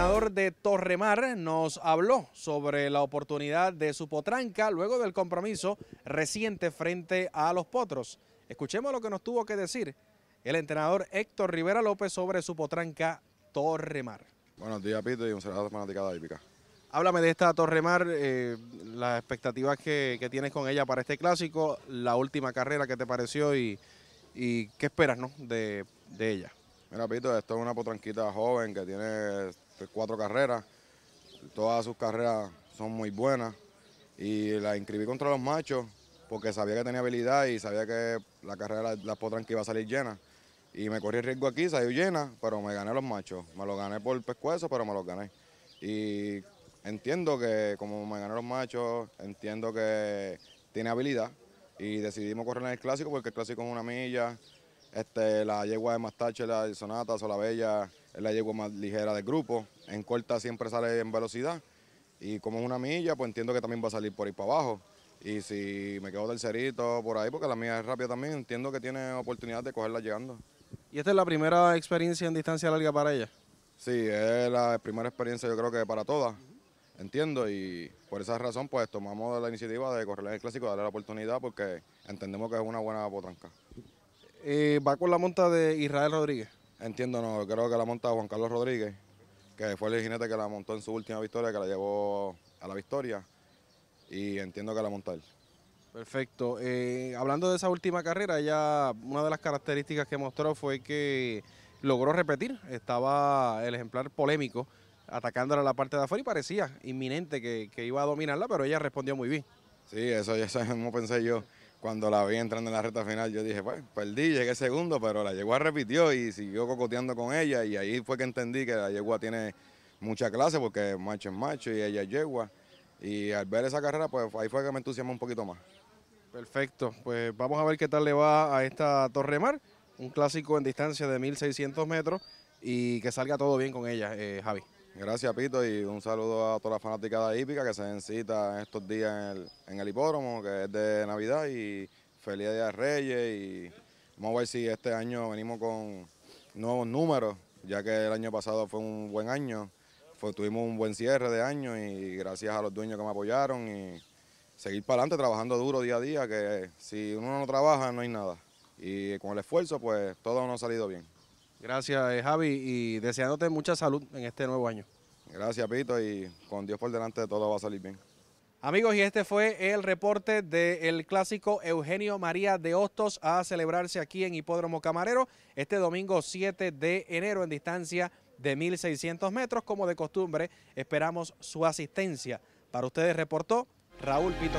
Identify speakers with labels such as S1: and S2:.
S1: El entrenador de Torremar nos habló sobre la oportunidad de su potranca luego del compromiso reciente frente a los potros. Escuchemos lo que nos tuvo que decir el entrenador Héctor Rivera López sobre su potranca Torremar.
S2: Buenos días, Pito, y un saludo fanaticada hípica. Háblame de esta Torremar, eh,
S1: las expectativas que, tienes con ella para este clásico, la última carrera que te pareció y,
S2: qué esperas ¿no? de, de ella. Mira, Pito, esto es una potranquita joven que tiene pues, cuatro carreras. Todas sus carreras son muy buenas. Y la inscribí contra los machos porque sabía que tenía habilidad y sabía que la carrera de las potran que iba a salir llena. Y me corrí el riesgo aquí, salió llena, pero me gané los machos. Me lo gané por pescuezo, pero me lo gané. Y entiendo que como me gané los machos, entiendo que tiene habilidad. Y decidimos correr en el clásico porque el clásico es una milla. Este, la yegua de Mastache, la sonata, Solabella, es la yegua más ligera del grupo. En corta siempre sale en velocidad y como es una milla, pues entiendo que también va a salir por ahí para abajo. Y si me quedo tercerito por ahí, porque la mía es rápida también, entiendo que tiene oportunidad de cogerla llegando. ¿Y esta es la primera experiencia en distancia larga para ella? Sí, es la primera experiencia yo creo que para todas, entiendo, y por esa razón pues tomamos la iniciativa de correr en el clásico, darle la oportunidad porque entendemos que es una buena potranca. Eh, ¿Va con la monta de Israel Rodríguez? Entiendo, no, creo que la monta Juan Carlos Rodríguez, que fue el jinete que la montó en su última victoria, que la llevó a la victoria. Y entiendo que la monta él.
S1: Perfecto. Eh, hablando de esa última carrera, ella, una de las características que mostró fue que logró repetir. Estaba el ejemplar polémico atacándola a la parte de afuera y parecía inminente que, iba a dominarla, pero ella
S2: respondió muy bien. Sí, eso, eso mismo pensé yo cuando la vi entrando en la recta final, yo dije, pues, perdí, llegué segundo, pero la yegua repitió y siguió cocoteando con ella. Y ahí fue que entendí que la yegua tiene mucha clase porque macho es macho y ella es yegua. Y al ver esa carrera, pues ahí fue que me entusiasmó un poquito más.
S1: Perfecto, pues vamos a ver qué tal le va a esta Torre Mar, un clásico en distancia de 1600 metros y que salga todo bien con
S2: ella, eh, Javi. Gracias, Pito, y un saludo a toda la fanaticada hípica que se den estos días en el, hipódromo, que es de Navidad, y feliz Día de Reyes. Y vamos a ver si este año venimos con nuevos números, ya que el año pasado fue un buen año, tuvimos un buen cierre de año y gracias a los dueños que me apoyaron y seguir para adelante trabajando duro día a día, que si uno no trabaja no hay nada. Y con el esfuerzo, pues todo nos ha salido bien. Gracias, eh, Javi, y deseándote mucha salud en este nuevo año. Gracias, Pito, y con Dios por delante todo va a salir bien. Amigos,
S1: y este fue el reporte del clásico Eugenio María de Hostos a celebrarse aquí en Hipódromo Camarero este domingo 7 de enero en distancia de 1.600 metros. Como de costumbre, esperamos su asistencia. Para ustedes reportó
S2: Raúl Pito